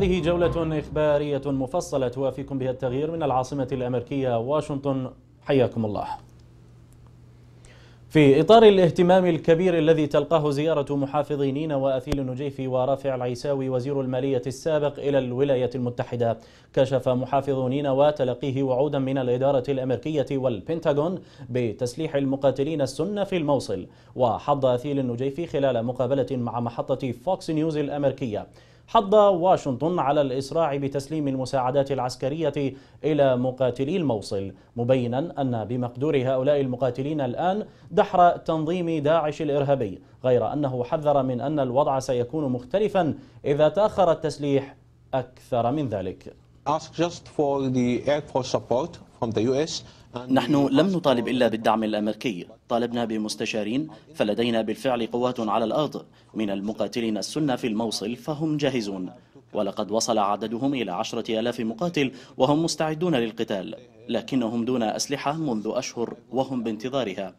هذه جولة إخبارية مفصلة توافيكم بها التغيير من العاصمة الأمريكية واشنطن حياكم الله في إطار الاهتمام الكبير الذي تلقاه زيارة محافظي نينا وأثيل النجيفي ورافع العيساوي وزير المالية السابق إلى الولايات المتحدة كشف محافظ نينا وتلقيه وعودا من الإدارة الأمريكية والبنتاغون بتسليح المقاتلين السنة في الموصل وحض أثيل النجيفي خلال مقابلة مع محطة فوكس نيوز الأمريكية حض واشنطن على الإسراع بتسليم المساعدات العسكرية إلى مقاتلي الموصل مبينا أن بمقدور هؤلاء المقاتلين الآن دحر تنظيم داعش الإرهابي غير أنه حذر من أن الوضع سيكون مختلفا إذا تأخر التسليح أكثر من ذلك ask just for the air force support نحن لم نطالب إلا بالدعم الأمريكي طالبنا بمستشارين فلدينا بالفعل قوات على الأرض من المقاتلين السنة في الموصل فهم جاهزون ولقد وصل عددهم إلى عشرة ألاف مقاتل وهم مستعدون للقتال لكنهم دون أسلحة منذ أشهر وهم بانتظارها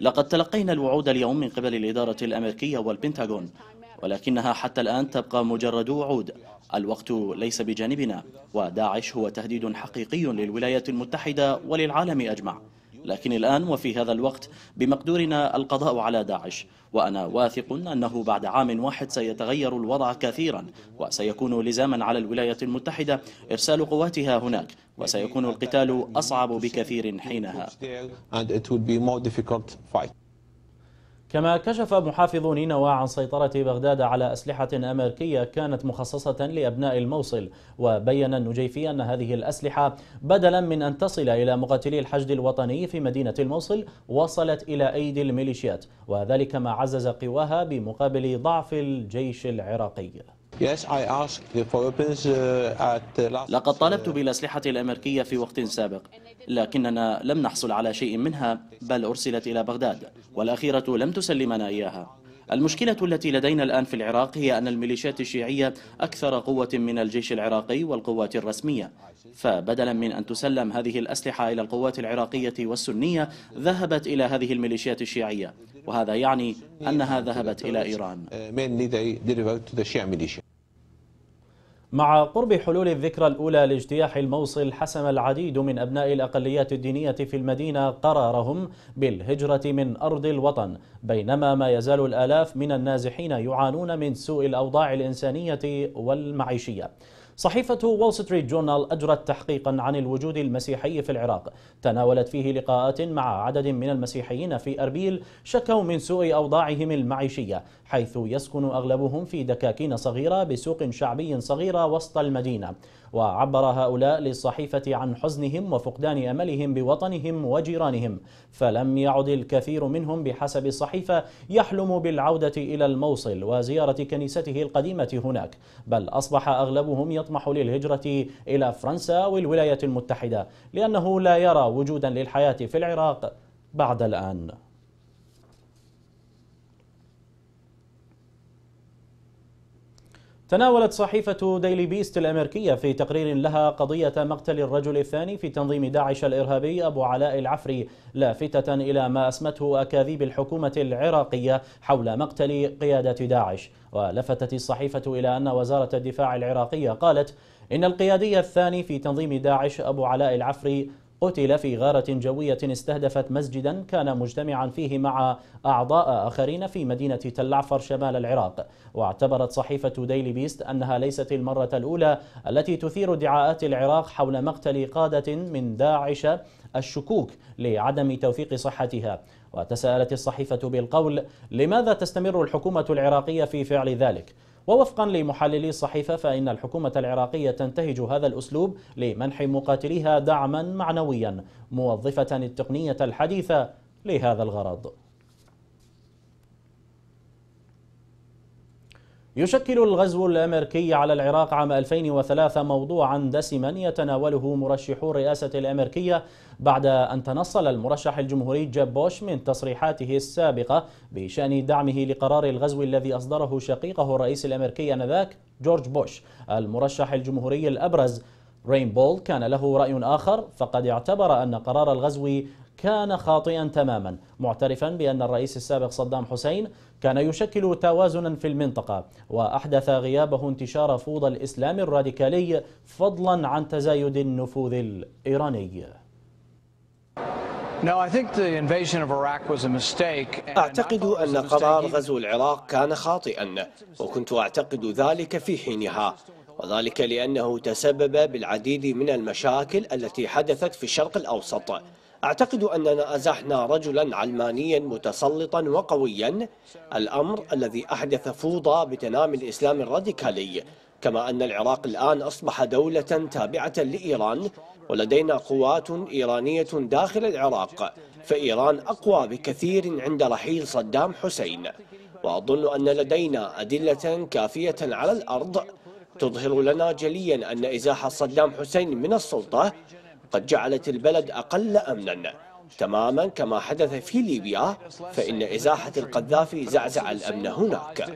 لقد تلقينا الوعود اليوم من قبل الإدارة الأمريكية والبنتاغون ولكنها حتى الآن تبقى مجرد وعود الوقت ليس بجانبنا وداعش هو تهديد حقيقي للولايات المتحدة وللعالم أجمع لكن الآن وفي هذا الوقت بمقدورنا القضاء على داعش وأنا واثق أنه بعد عام واحد سيتغير الوضع كثيرا وسيكون لزاما على الولايات المتحدة إرسال قواتها هناك وسيكون القتال أصعب بكثير حينها كما كشف محافظ نينوى عن سيطرة بغداد على أسلحة أمريكية كانت مخصصة لأبناء الموصل وبين النجيفي أن هذه الأسلحة بدلا من أن تصل إلى مقاتلي الحشد الوطني في مدينة الموصل وصلت إلى أيدي الميليشيات وذلك ما عزز قواها بمقابل ضعف الجيش العراقي لقد طالبت بالأسلحة الأمريكية في وقت سابق لكننا لم نحصل على شيء منها بل أرسلت إلى بغداد والأخيرة لم تسلمنا إياها المشكلة التي لدينا الآن في العراق هي أن الميليشيات الشيعية أكثر قوة من الجيش العراقي والقوات الرسمية فبدلا من أن تسلم هذه الأسلحة إلى القوات العراقية والسنية ذهبت إلى هذه الميليشيات الشيعية وهذا يعني أنها ذهبت إلى إيران uh, مع قرب حلول الذكرى الأولى لاجتياح الموصل حسم العديد من أبناء الأقليات الدينية في المدينة قرارهم بالهجرة من أرض الوطن بينما ما يزال الآلاف من النازحين يعانون من سوء الأوضاع الإنسانية والمعيشية صحيفة وول ستريت جورنال أجرت تحقيقا عن الوجود المسيحي في العراق تناولت فيه لقاءات مع عدد من المسيحيين في أربيل شكوا من سوء أوضاعهم المعيشية حيث يسكن أغلبهم في دكاكين صغيرة بسوق شعبي صغيرة وسط المدينة وعبر هؤلاء للصحيفة عن حزنهم وفقدان أملهم بوطنهم وجيرانهم فلم يعد الكثير منهم بحسب الصحيفة يحلم بالعودة إلى الموصل وزيارة كنيسته القديمة هناك بل أصبح أغلبهم يطمح للهجرة إلى فرنسا والولايات المتحدة لأنه لا يرى وجودا للحياة في العراق بعد الآن تناولت صحيفة ديلي بيست الأمريكية في تقرير لها قضية مقتل الرجل الثاني في تنظيم داعش الإرهابي أبو علاء العفري لافتة إلى ما أسمته أكاذيب الحكومة العراقية حول مقتل قيادة داعش ولفتت الصحيفة إلى أن وزارة الدفاع العراقية قالت إن القيادي الثاني في تنظيم داعش أبو علاء العفري قتل في غارة جوية استهدفت مسجدا كان مجتمعا فيه مع أعضاء آخرين في مدينة تلعفر شمال العراق واعتبرت صحيفة ديلي بيست أنها ليست المرة الأولى التي تثير ادعاءات العراق حول مقتل قادة من داعش الشكوك لعدم توثيق صحتها وتساءلت الصحيفة بالقول لماذا تستمر الحكومة العراقية في فعل ذلك؟ ووفقا لمحللي الصحيفة فإن الحكومة العراقية تنتهج هذا الأسلوب لمنح مقاتليها دعما معنويا موظفة التقنية الحديثة لهذا الغرض يشكل الغزو الأمريكي على العراق عام 2003 موضوعا دسما يتناوله مرشحو الرئاسة الأمريكية بعد أن تنصل المرشح الجمهوري جاب بوش من تصريحاته السابقة بشأن دعمه لقرار الغزو الذي أصدره شقيقه الرئيس الأمريكي أنذاك جورج بوش المرشح الجمهوري الأبرز رين بول كان له رأي آخر فقد اعتبر أن قرار الغزو كان خاطئا تماما معترفا بأن الرئيس السابق صدام حسين كان يشكل توازنا في المنطقة وأحدث غيابه انتشار فوضى الإسلام الراديكالي فضلا عن تزايد النفوذ الإيراني أعتقد أن قرار غزو العراق كان خاطئا وكنت أعتقد ذلك في حينها وذلك لأنه تسبب بالعديد من المشاكل التي حدثت في الشرق الأوسط أعتقد أننا أزحنا رجلا علمانيا متسلطا وقويا الأمر الذي أحدث فوضى بتنامي الإسلام الراديكالي كما أن العراق الآن أصبح دولة تابعة لإيران ولدينا قوات إيرانية داخل العراق فإيران أقوى بكثير عند رحيل صدام حسين وأظن أن لدينا أدلة كافية على الأرض تظهر لنا جليا أن إزاحة صدام حسين من السلطة قد جعلت البلد أقل أمنا تماما كما حدث في ليبيا فإن إزاحة القذافي زعزع الأمن هناك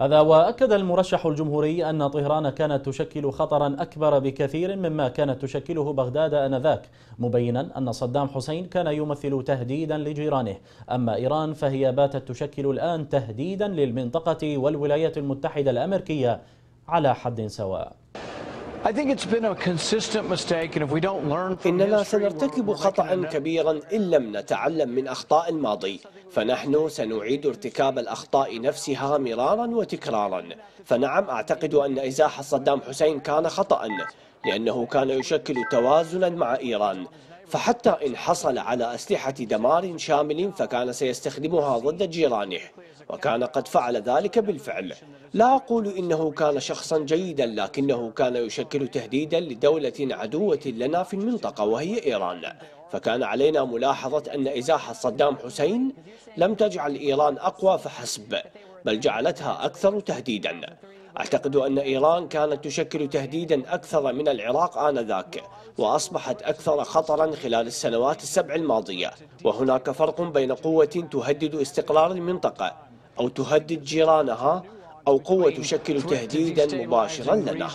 هذا وأكد المرشح الجمهوري أن طهران كانت تشكل خطرا أكبر بكثير مما كانت تشكله بغداد آنذاك مبينا أن صدام حسين كان يمثل تهديدا لجيرانه أما إيران فهي باتت تشكل الآن تهديدا للمنطقة والولايات المتحدة الأمريكية على حد سواء إننا سنرتكب خطأ كبيرا إن لم نتعلم من أخطاء الماضي فنحن سنعيد ارتكاب الأخطاء نفسها مرارا وتكرارا فنعم أعتقد أن إزاحة صدام حسين كان خطأ لأنه كان يشكل توازنا مع إيران فحتى إن حصل على أسلحة دمار شامل فكان سيستخدمها ضد جيرانه وكان قد فعل ذلك بالفعل لا أقول إنه كان شخصا جيدا لكنه كان يشكل تهديدا لدولة عدوة لنا في المنطقة وهي إيران فكان علينا ملاحظة أن إزاحة صدام حسين لم تجعل إيران أقوى فحسب بل جعلتها أكثر تهديدا أعتقد أن إيران كانت تشكل تهديدا أكثر من العراق آنذاك وأصبحت أكثر خطرا خلال السنوات السبع الماضية وهناك فرق بين قوة تهدد استقرار المنطقة أو تهدد جيرانها أو قوة تشكل تهديدا مباشرا لنا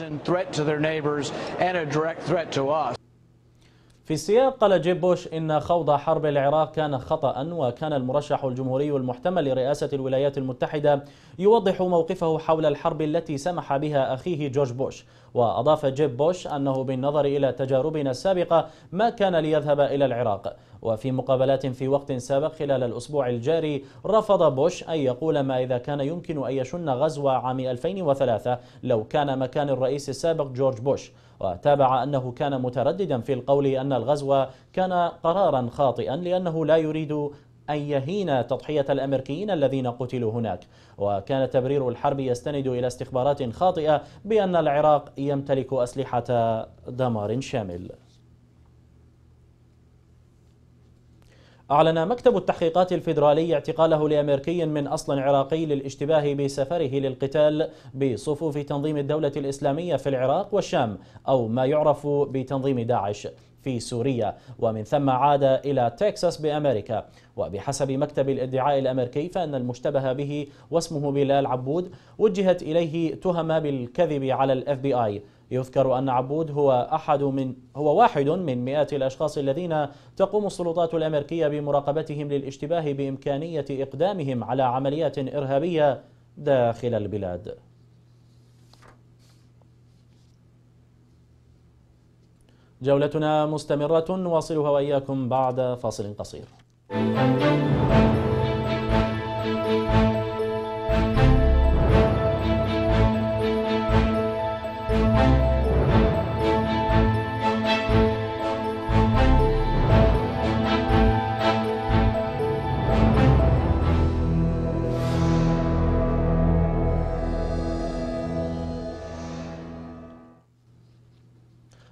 في السياق قال جيب بوش إن خوض حرب العراق كان خطأ وكان المرشح الجمهوري المحتمل لرئاسة الولايات المتحدة يوضح موقفه حول الحرب التي سمح بها أخيه جورج بوش وأضاف جيب بوش أنه بالنظر إلى تجاربنا السابقة ما كان ليذهب إلى العراق وفي مقابلات في وقت سابق خلال الأسبوع الجاري رفض بوش أن يقول ما إذا كان يمكن أن يشن غزو عام 2003 لو كان مكان الرئيس السابق جورج بوش وتابع أنه كان مترددا في القول أن الغزو كان قرارا خاطئا لأنه لا يريد أن يهين تضحية الأمريكيين الذين قتلوا هناك وكان تبرير الحرب يستند إلى استخبارات خاطئة بأن العراق يمتلك أسلحة دمار شامل أعلن مكتب التحقيقات الفيدرالي اعتقاله لأمريكي من أصل عراقي للاشتباه بسفره للقتال بصفوف تنظيم الدولة الإسلامية في العراق والشام أو ما يعرف بتنظيم داعش في سوريا ومن ثم عاد إلى تكساس بأمريكا وبحسب مكتب الادعاء الأمريكي فإن المشتبه به واسمه بلال عبود وجهت إليه تهم بالكذب على الـ بي آي يذكر أن عبود هو أحد من هو واحد من مئات الأشخاص الذين تقوم السلطات الأمريكية بمراقبتهم للاشتباه بإمكانية إقدامهم على عمليات إرهابية داخل البلاد جولتنا مستمرة نواصلها وإياكم بعد فاصل قصير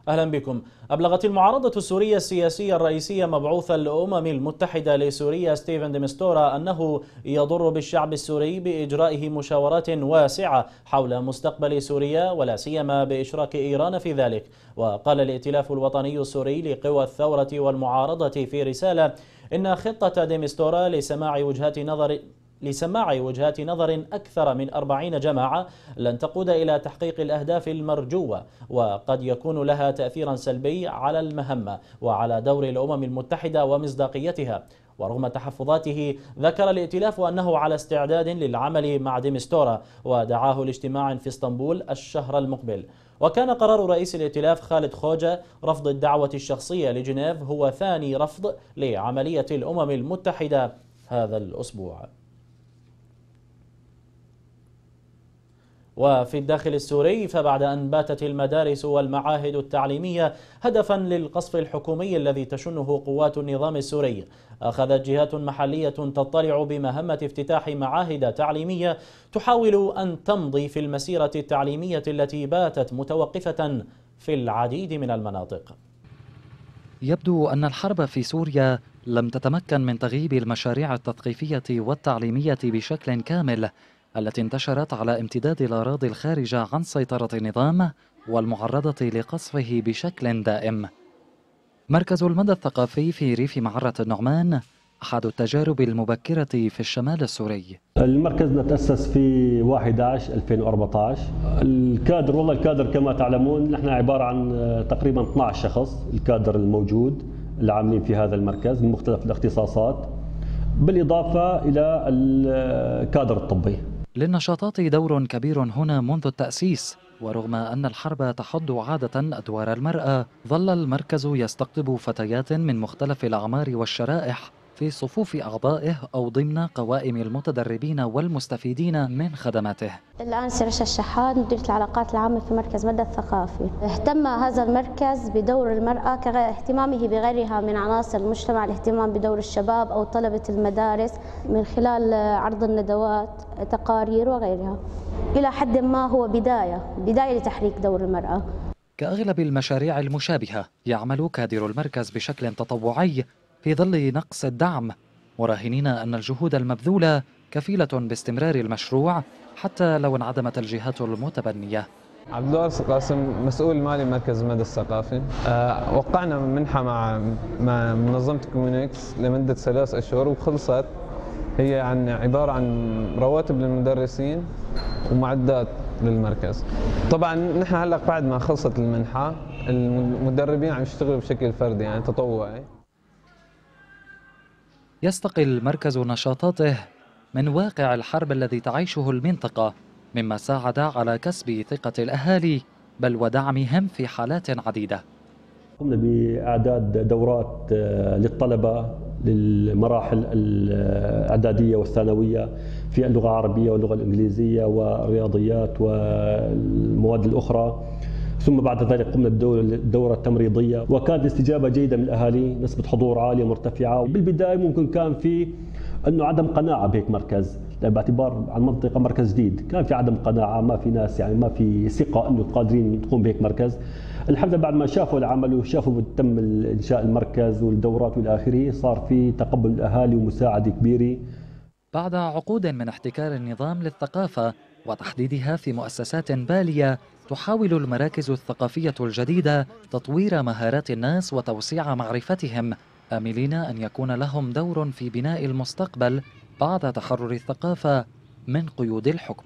أهلا بكم أبلغت المعارضة السورية السياسية الرئيسية مبعوث الأمم المتحدة لسوريا ستيفن ديمستورا أنه يضر بالشعب السوري بإجرائه مشاورات واسعة حول مستقبل سوريا ولا سيما بإشراك إيران في ذلك وقال الائتلاف الوطني السوري لقوى الثورة والمعارضة في رسالة إن خطة ديمستورا لسماع وجهات نظر لسماع وجهات نظر أكثر من أربعين جماعة لن تقود إلى تحقيق الأهداف المرجوة وقد يكون لها تأثيرا سلبي على المهمة وعلى دور الأمم المتحدة ومصداقيتها ورغم تحفظاته ذكر الائتلاف أنه على استعداد للعمل مع ديمستورا ودعاه لاجتماع في اسطنبول الشهر المقبل وكان قرار رئيس الائتلاف خالد خوجة رفض الدعوة الشخصية لجنيف هو ثاني رفض لعملية الأمم المتحدة هذا الأسبوع وفي الداخل السوري فبعد أن باتت المدارس والمعاهد التعليمية هدفا للقصف الحكومي الذي تشنه قوات النظام السوري أخذت جهات محلية تطلع بمهمة افتتاح معاهد تعليمية تحاول أن تمضي في المسيرة التعليمية التي باتت متوقفة في العديد من المناطق يبدو أن الحرب في سوريا لم تتمكن من تغييب المشاريع التثقيفية والتعليمية بشكل كامل التي انتشرت على امتداد الأراضي الخارجة عن سيطرة النظام والمعرضة لقصفه بشكل دائم مركز المدى الثقافي في ريف معرة النعمان أحد التجارب المبكرة في الشمال السوري المركز تأسس في 1/11/2014 الكادر والله الكادر كما تعلمون نحن عبارة عن آه، تقريبا 12 شخص الكادر الموجود العاملين في هذا المركز من مختلف الاختصاصات بالإضافة إلى الكادر آه، الطبي للنشاطات دور كبير هنا منذ التأسيس ورغم أن الحرب تحض عادة أدوار المرأة ظل المركز يستقطب فتيات من مختلف الأعمار والشرائح في صفوف أعضائه أو ضمن قوائم المتدربين والمستفيدين من خدماته الآن سرشة الشحاد مديرة العلاقات العامة في مركز مدى الثقافي اهتم هذا المركز بدور المرأة كاهتمامه بغيرها من عناصر المجتمع الاهتمام بدور الشباب أو طلبة المدارس من خلال عرض الندوات تقارير وغيرها إلى حد ما هو بداية بداية لتحريك دور المرأة كأغلب المشاريع المشابهة يعمل كادر المركز بشكل تطوعي في ظل نقص الدعم مراهنين أن الجهود المبذولة كفيلة باستمرار المشروع حتى لو انعدمت الجهات المتبنية عبد الوارث قاسم مسؤول مالي مركز المدى الثقافي أه وقعنا منحة مع, مع منظمة كومينكس لمدة ثلاث أشهر وخلصت هي عن عبارة عن رواتب للمدرسين ومعدات للمركز طبعا نحن هلا بعد ما خلصت المنحة المدربين عم يشتغلوا بشكل فردي يعني تطوعي يستقي المركز نشاطاته من واقع الحرب الذي تعيشه المنطقة مما ساعد على كسب ثقة الأهالي بل ودعمهم في حالات عديدة قمنا بإعداد دورات آه، للطلبة للمراحل الإعدادية والثانوية في اللغة العربية واللغة الإنجليزية والرياضيات والمواد الأخرى ثم بعد ذلك قمنا بالدورة التمريضية وكانت الاستجابة جيدة من الأهالي نسبة حضور عالية مرتفعة بالبداية ممكن كان في انه عدم قناعه بهيك مركز باعتبار عن منطقه مركز جديد كان في عدم قناعه ما في ناس يعني ما في ثقه انه قادرين تقوم بهيك مركز الحمد لله بعد ما شافوا العمل وشافوا تم انشاء المركز والدورات والى اخره صار في تقبل الاهالي ومساعده كبيره بعد عقود من احتكار النظام للثقافه وتحديدها في مؤسسات بالية تحاول المراكز الثقافية الجديدة تطوير مهارات الناس وتوسيع معرفتهم آملين أن يكون لهم دور في بناء المستقبل بعد تحرر الثقافة من قيود الحكم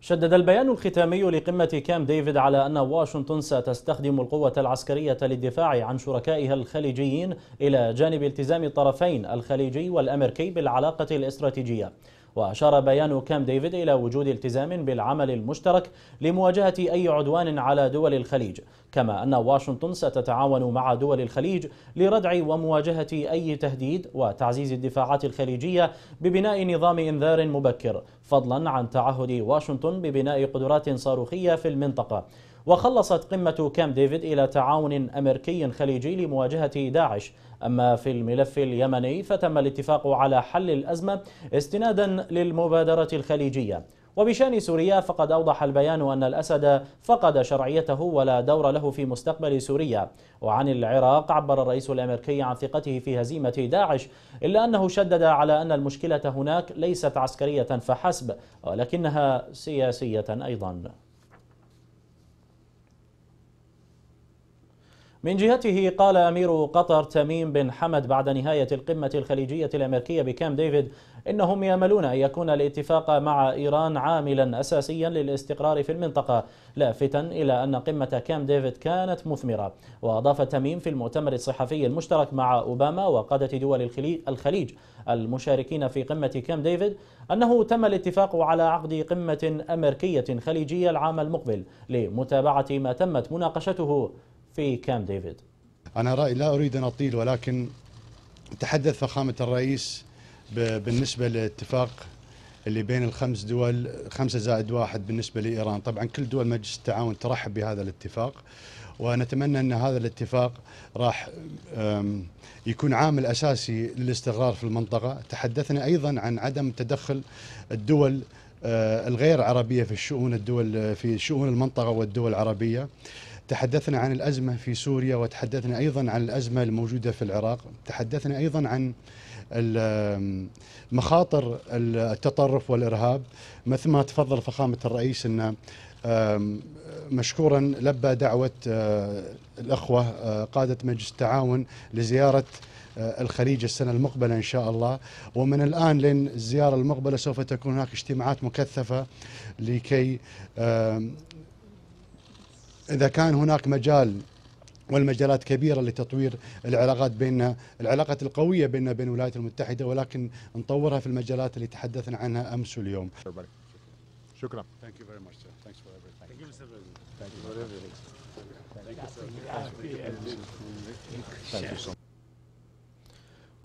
شدد البيان الختامي لقمة كام ديفيد على أن واشنطن ستستخدم القوة العسكرية للدفاع عن شركائها الخليجيين إلى جانب التزام الطرفين الخليجي والأمريكي بالعلاقة الاستراتيجية وأشار بيان كام ديفيد إلى وجود التزام بالعمل المشترك لمواجهة أي عدوان على دول الخليج كما أن واشنطن ستتعاون مع دول الخليج لردع ومواجهة أي تهديد وتعزيز الدفاعات الخليجية ببناء نظام إنذار مبكر فضلا عن تعهد واشنطن ببناء قدرات صاروخية في المنطقة وخلصت قمة كام ديفيد إلى تعاون أمريكي خليجي لمواجهة داعش أما في الملف اليمني فتم الاتفاق على حل الأزمة استنادا للمبادرة الخليجية وبشان سوريا فقد أوضح البيان أن الأسد فقد شرعيته ولا دور له في مستقبل سوريا وعن العراق عبر الرئيس الأمريكي عن ثقته في هزيمة داعش إلا أنه شدد على أن المشكلة هناك ليست عسكرية فحسب ولكنها سياسية أيضاً من جهته قال أمير قطر تميم بن حمد بعد نهاية القمة الخليجية الأمريكية بكام ديفيد إنهم يأملون أن يكون الاتفاق مع إيران عاملا أساسيا للاستقرار في المنطقة لافتا إلى أن قمة كام ديفيد كانت مثمرة وأضاف تميم في المؤتمر الصحفي المشترك مع أوباما وقادة دول الخليج المشاركين في قمة كام ديفيد أنه تم الاتفاق على عقد قمة أمريكية خليجية العام المقبل لمتابعة ما تمت مناقشته في كام ديفيد أنا رأيي لا أريد أن أطيل ولكن تحدث فخامة الرئيس بالنسبة لاتفاق اللي بين الخمس دول خمسة زائد واحد بالنسبة لإيران طبعا كل دول مجلس التعاون ترحب بهذا الاتفاق ونتمنى أن هذا الاتفاق راح يكون عامل أساسي للاستقرار في المنطقة تحدثنا أيضا عن عدم تدخل الدول آه، الغير عربية في الشؤون الدول في شؤون المنطقة والدول العربية تحدثنا عن الأزمة في سوريا وتحدثنا أيضا عن الأزمة الموجودة في العراق تحدثنا أيضا عن مخاطر التطرف والإرهاب مثل ما تفضل فخامة الرئيس أن مشكورا لبى دعوة آه، الأخوة آه، قادة مجلس التعاون لزيارة آه، الخليج السنة المقبلة إن شاء الله ومن الآن لين الزيارة المقبلة سوف تكون هناك اجتماعات مكثفة لكي إذا كان هناك مجال والمجالات كبيره لتطوير العلاقات بيننا، العلاقات القويه بيننا بين الولايات المتحده ولكن نطورها في المجالات اللي تحدثنا عنها امس واليوم. شكرا. Thank you Thank you, Thank you Thank you,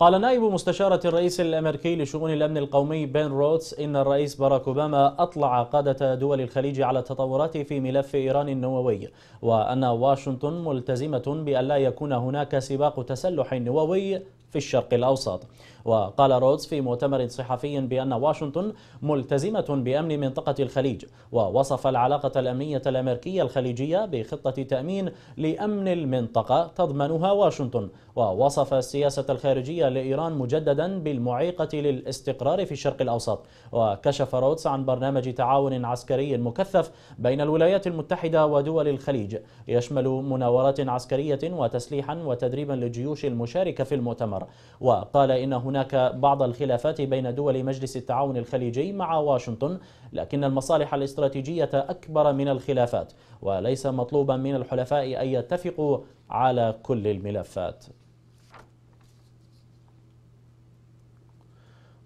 قال نائب مستشارة الرئيس الأمريكي لشؤون الأمن القومي بين رودز إن الرئيس باراك أوباما أطلع قادة دول الخليج على التطورات في ملف إيران النووي وأن واشنطن ملتزمة بأن لا يكون هناك سباق تسلح نووي في الشرق الأوسط وقال رودز في مؤتمر صحفي بأن واشنطن ملتزمة بأمن منطقة الخليج ووصف العلاقة الأمنية الأمريكية الخليجية بخطة تأمين لأمن المنطقة تضمنها واشنطن ووصف السياسة الخارجية لإيران مجددا بالمعيقة للاستقرار في الشرق الأوسط وكشف رودز عن برنامج تعاون عسكري مكثف بين الولايات المتحدة ودول الخليج يشمل مناورات عسكرية وتسليحا وتدريبا للجيوش المشاركة في المؤتمر وقال إن هناك هناك بعض الخلافات بين دول مجلس التعاون الخليجي مع واشنطن لكن المصالح الاستراتيجية أكبر من الخلافات وليس مطلوبا من الحلفاء أن يتفقوا على كل الملفات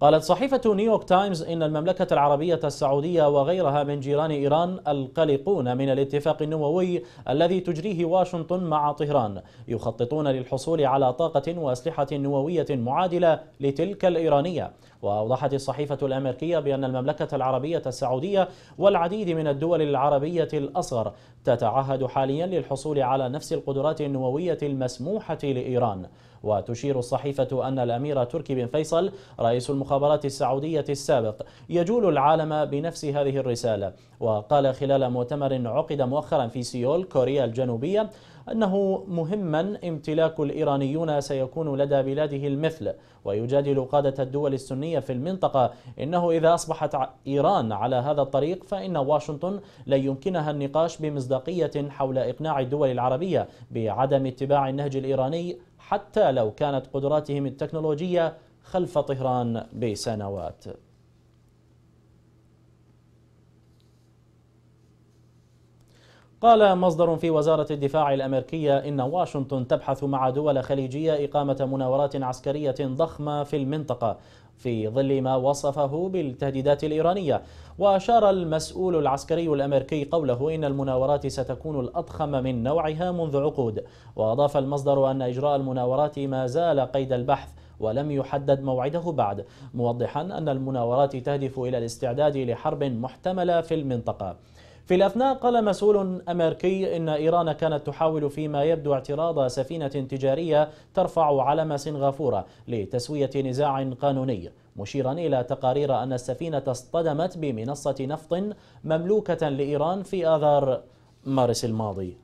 قالت صحيفة نيويورك تايمز إن المملكة العربية السعودية وغيرها من جيران إيران القلقون من الاتفاق النووي الذي تجريه واشنطن مع طهران يخططون للحصول على طاقة وأسلحة نووية معادلة لتلك الإيرانية وأوضحت الصحيفة الأمريكية بأن المملكة العربية السعودية والعديد من الدول العربية الأصغر تتعهد حاليا للحصول على نفس القدرات النووية المسموحة لإيران وتشير الصحيفة أن الأمير تركي بن فيصل رئيس المخابرات السعودية السابق يجول العالم بنفس هذه الرسالة وقال خلال مؤتمر عقد مؤخرا في سيول كوريا الجنوبية أنه مهما امتلاك الإيرانيون سيكون لدى بلاده المثل ويجادل قادة الدول السنية في المنطقة إنه إذا أصبحت إيران على هذا الطريق فإن واشنطن لن يمكنها النقاش بمصداقية حول إقناع الدول العربية بعدم اتباع النهج الإيراني حتى لو كانت قدراتهم التكنولوجية خلف طهران بسنوات قال مصدر في وزارة الدفاع الأمريكية إن واشنطن تبحث مع دول خليجية إقامة مناورات عسكرية ضخمة في المنطقة في ظل ما وصفه بالتهديدات الإيرانية وأشار المسؤول العسكري الأمريكي قوله إن المناورات ستكون الأضخم من نوعها منذ عقود وأضاف المصدر أن إجراء المناورات ما زال قيد البحث ولم يحدد موعده بعد موضحا أن المناورات تهدف إلى الاستعداد لحرب محتملة في المنطقة في الأثناء قال مسؤول أمريكي إن إيران كانت تحاول فيما يبدو اعتراض سفينة تجارية ترفع علم سنغافورة لتسوية نزاع قانوني مشيرا إلى تقارير أن السفينة اصطدمت بمنصة نفط مملوكة لإيران في آذار مارس الماضي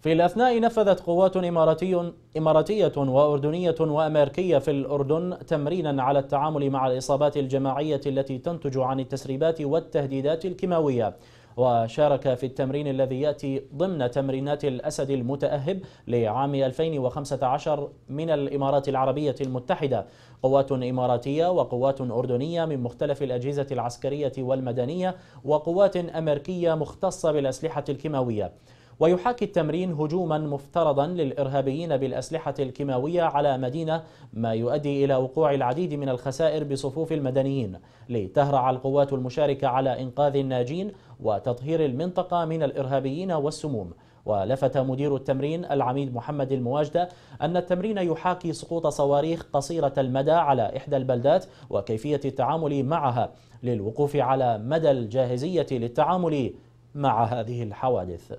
في الأثناء نفذت قوات إماراتي إماراتية وأردنية وأمريكية في الأردن تمرينا على التعامل مع الإصابات الجماعية التي تنتج عن التسريبات والتهديدات الكيماوية وشارك في التمرين الذي يأتي ضمن تمرينات الأسد المتأهب لعام 2015 من الإمارات العربية المتحدة قوات إماراتية وقوات أردنية من مختلف الأجهزة العسكرية والمدنية وقوات أمريكية مختصة بالأسلحة الكيماوية ويحاكي التمرين هجوما مفترضا للإرهابيين بالأسلحة الكيماوية على مدينة ما يؤدي إلى وقوع العديد من الخسائر بصفوف المدنيين لتهرع القوات المشاركة على إنقاذ الناجين وتطهير المنطقة من الإرهابيين والسموم ولفت مدير التمرين العميد محمد المواجدة أن التمرين يحاكي سقوط صواريخ قصيرة المدى على إحدى البلدات وكيفية التعامل معها للوقوف على مدى الجاهزية للتعامل مع هذه الحوادث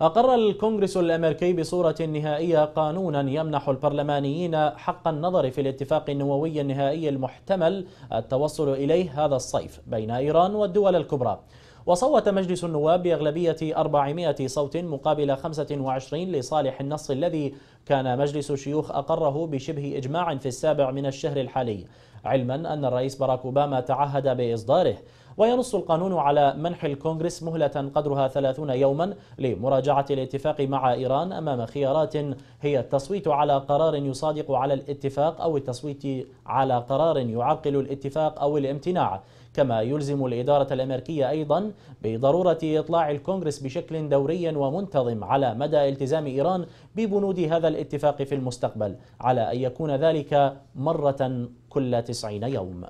أقر الكونغرس الأمريكي بصورة نهائية قانونا يمنح البرلمانيين حق النظر في الاتفاق النووي النهائي المحتمل التوصل إليه هذا الصيف بين إيران والدول الكبرى وصوت مجلس النواب بأغلبية 400 صوت مقابل 25 لصالح النص الذي كان مجلس الشيوخ أقره بشبه إجماع في السابع من الشهر الحالي علما أن الرئيس باراك أوباما تعهد بإصداره وينص القانون على منح الكونغرس مهلة قدرها 30 يوما لمراجعة الاتفاق مع إيران أمام خيارات هي التصويت على قرار يصادق على الاتفاق أو التصويت على قرار يعقل الاتفاق أو الامتناع كما يلزم الإدارة الأمريكية أيضا بضرورة إطلاع الكونغرس بشكل دوري ومنتظم على مدى التزام إيران ببنود هذا الاتفاق في المستقبل على أن يكون ذلك مرة كل 90 يوم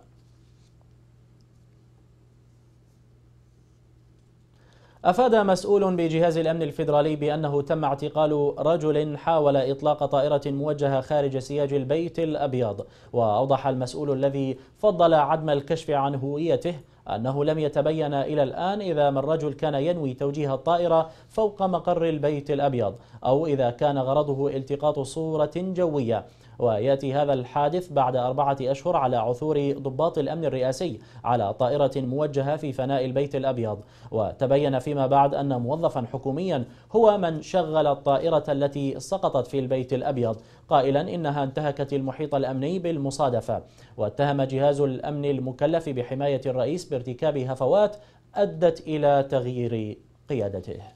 أفاد مسؤول بجهاز الأمن الفيدرالي بأنه تم اعتقال رجل حاول إطلاق طائرة موجهة خارج سياج البيت الأبيض وأوضح المسؤول الذي فضل عدم الكشف عن هويته أنه لم يتبين إلى الآن إذا ما الرجل كان ينوي توجيه الطائرة فوق مقر البيت الأبيض أو إذا كان غرضه التقاط صورة جوية ويأتي هذا الحادث بعد أربعة أشهر على عثور ضباط الأمن الرئاسي على طائرة موجهة في فناء البيت الأبيض وتبين فيما بعد أن موظفا حكوميا هو من شغل الطائرة التي سقطت في البيت الأبيض قائلا إنها انتهكت المحيط الأمني بالمصادفة واتهم جهاز الأمن المكلف بحماية الرئيس بارتكاب هفوات أدت إلى تغيير قيادته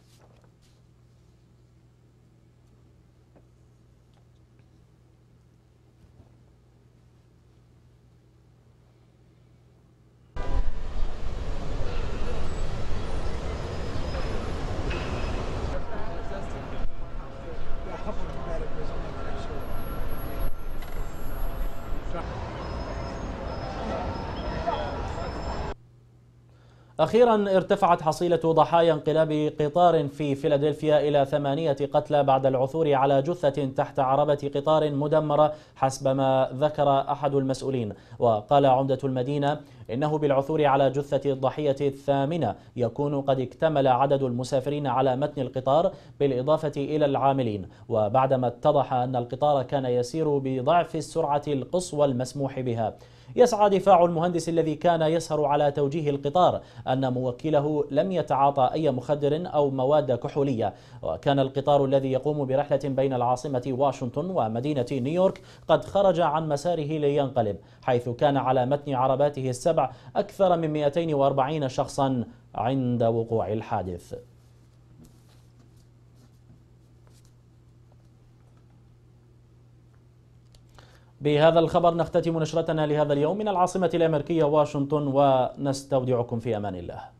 أخيرا ارتفعت حصيلة ضحايا انقلاب قطار في فيلادلفيا إلى ثمانية قتلى بعد العثور على جثة تحت عربة قطار مدمرة حسب ما ذكر أحد المسؤولين وقال عمدة المدينة إنه بالعثور على جثة الضحية الثامنة يكون قد اكتمل عدد المسافرين على متن القطار بالإضافة إلى العاملين وبعدما اتضح أن القطار كان يسير بضعف السرعة القصوى المسموح بها يسعى دفاع المهندس الذي كان يسهر على توجيه القطار أن موكله لم يتعاطى أي مخدر أو مواد كحولية وكان القطار الذي يقوم برحلة بين العاصمة واشنطن ومدينة نيويورك قد خرج عن مساره لينقلب حيث كان على متن عرباته السبع أكثر من 240 شخصا عند وقوع الحادث بهذا الخبر نختتم نشرتنا لهذا اليوم من العاصمة الأمريكية واشنطن ونستودعكم في أمان الله